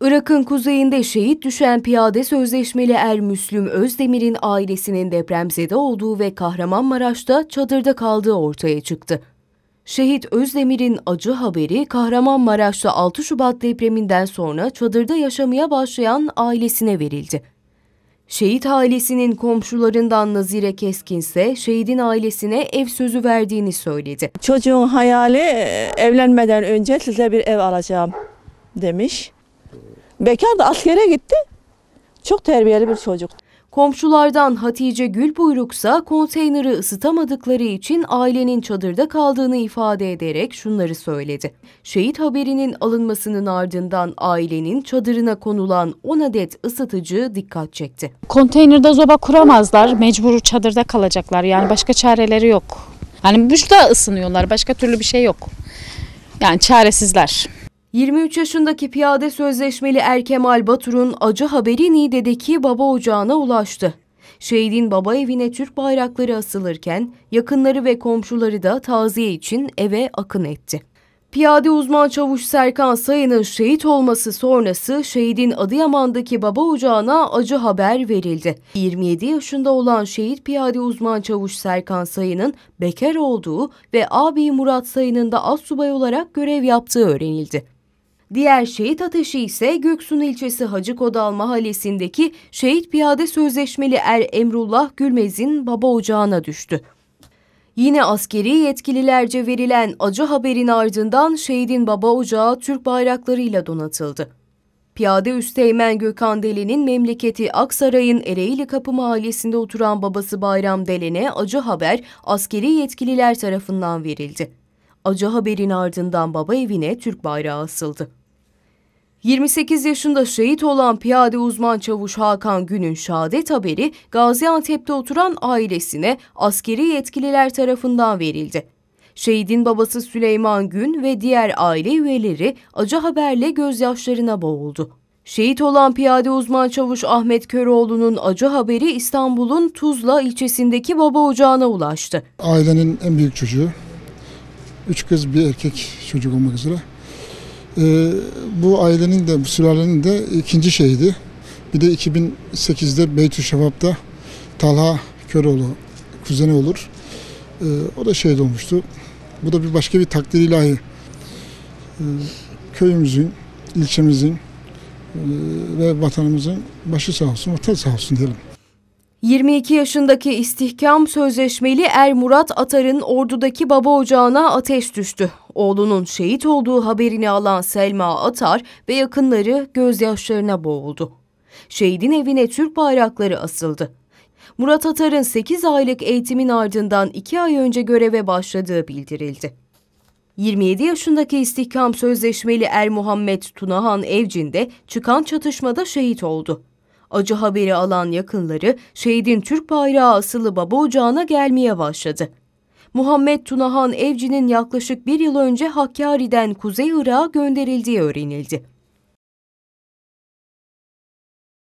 Irak'ın kuzeyinde şehit düşen piyade sözleşmeli Er Müslüm Özdemir'in ailesinin depremzede olduğu ve Kahramanmaraş'ta çadırda kaldığı ortaya çıktı. Şehit Özdemir'in acı haberi Kahramanmaraş'ta 6 Şubat depreminden sonra çadırda yaşamaya başlayan ailesine verildi. Şehit ailesinin komşularından Nazire Keskin ise şehidin ailesine ev sözü verdiğini söyledi. Çocuğun hayali e, evlenmeden önce size bir ev alacağım demiş. Bekar da askere gitti. Çok terbiyeli bir çocuk. Komşulardan Hatice Gülbuyruksa konteyneri ısıtamadıkları için ailenin çadırda kaldığını ifade ederek şunları söyledi. Şehit haberinin alınmasının ardından ailenin çadırına konulan 10 adet ısıtıcı dikkat çekti. Konteynerde zoba kuramazlar, mecbur çadırda kalacaklar. Yani başka çareleri yok. Hani burada ısınıyorlar, başka türlü bir şey yok. Yani çaresizler. 23 yaşındaki piyade sözleşmeli Erkemal Batur'un acı haberi Niğde'deki baba ocağına ulaştı. Şehidin baba evine Türk bayrakları asılırken yakınları ve komşuları da taziye için eve akın etti. Piyade uzman çavuş Serkan Sayın'ın şehit olması sonrası şehidin Adıyaman'daki baba ocağına acı haber verildi. 27 yaşında olan şehit piyade uzman çavuş Serkan Sayın'ın bekar olduğu ve abi Murat Sayın'ın da assubay olarak görev yaptığı öğrenildi. Diğer şehit ateşi ise Göksun ilçesi Hacı Kodal mahallesindeki şehit piyade sözleşmeli er Emrullah Gülmez'in baba ocağına düştü. Yine askeri yetkililerce verilen acı haberin ardından şehidin baba ocağı Türk bayraklarıyla donatıldı. Piyade Üsteğmen Gökhan Delen'in memleketi Aksaray'ın Ereğli Kapı mahallesinde oturan babası Bayram Delen'e acı haber askeri yetkililer tarafından verildi. Acı haberin ardından baba evine Türk bayrağı asıldı. 28 yaşında şehit olan piyade uzman çavuş Hakan Gün'ün şehadet haberi Gaziantep'te oturan ailesine askeri yetkililer tarafından verildi. Şehidin babası Süleyman Gün ve diğer aile üyeleri acı haberle gözyaşlarına boğuldu. Şehit olan piyade uzman çavuş Ahmet Köroğlu'nun acı haberi İstanbul'un Tuzla ilçesindeki baba ocağına ulaştı. Ailenin en büyük çocuğu, üç kız bir erkek çocuk olmak üzere ee, bu ailenin de, bu sülalenin de ikinci şeydi. Bir de 2008'de Beytü Şevap'ta Talha Köroğlu kuzeni olur. Ee, o da şehit olmuştu. Bu da bir başka bir takdir ilahi. Ee, köyümüzün, ilçemizin e, ve vatanımızın başı sağ olsun, orta sağ olsun diyelim. 22 yaşındaki istihkam sözleşmeli Er Murat Atar'ın ordudaki baba ocağına ateş düştü. Oğlunun şehit olduğu haberini alan Selma Atar ve yakınları gözyaşlarına boğuldu. Şehidin evine Türk bayrakları asıldı. Murat Atar'ın 8 aylık eğitimin ardından 2 ay önce göreve başladığı bildirildi. 27 yaşındaki istihkam sözleşmeli Er Muhammed Tunahan Evcin'de çıkan çatışmada şehit oldu. Acı haberi alan yakınları şehidin Türk bayrağı asılı baba ocağına gelmeye başladı. Muhammed Tunahan Evci'nin yaklaşık bir yıl önce Hakkari'den Kuzey Irak'a gönderildiği öğrenildi.